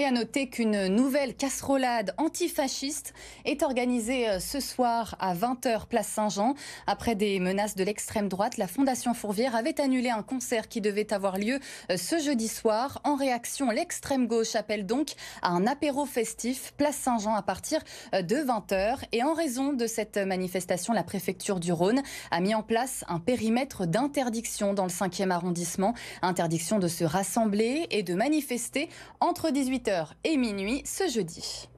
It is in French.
Et à noter qu'une nouvelle casserolade antifasciste est organisée euh, ce soir à 20h place Saint-Jean. Après des menaces de l'extrême droite, la Fondation Fourvière avait annulé un concert qui devait avoir lieu euh, ce jeudi soir. En réaction, l'extrême gauche appelle donc à un apéro festif place Saint-Jean à partir euh, de 20h. Et en raison de cette manifestation, la préfecture du Rhône a mis en place un périmètre d'interdiction dans le 5e arrondissement. Interdiction de se rassembler et de manifester entre 18h 18h et minuit ce jeudi.